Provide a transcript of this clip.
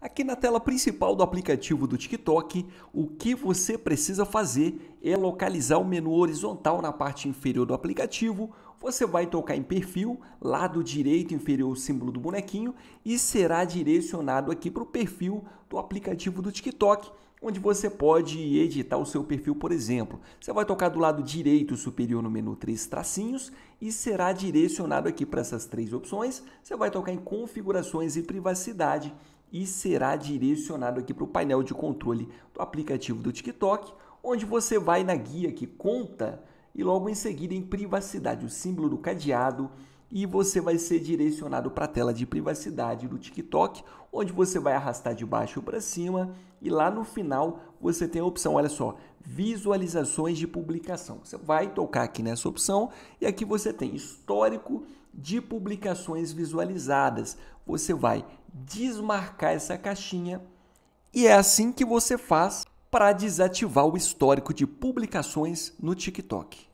Aqui na tela principal do aplicativo do TikTok, o que você precisa fazer é localizar o menu horizontal na parte inferior do aplicativo. Você vai tocar em perfil, lado direito inferior o símbolo do bonequinho e será direcionado aqui para o perfil do aplicativo do TikTok, onde você pode editar o seu perfil, por exemplo. Você vai tocar do lado direito superior no menu três tracinhos e será direcionado aqui para essas três opções. Você vai tocar em configurações e privacidade e será direcionado aqui para o painel de controle do aplicativo do TikTok, onde você vai na guia que conta e logo em seguida em privacidade, o símbolo do cadeado e você vai ser direcionado para a tela de privacidade do TikTok, onde você vai arrastar de baixo para cima e lá no final você tem a opção, olha só, visualizações de publicação. Você vai tocar aqui nessa opção e aqui você tem histórico de publicações visualizadas. Você vai desmarcar essa caixinha e é assim que você faz para desativar o histórico de publicações no TikTok.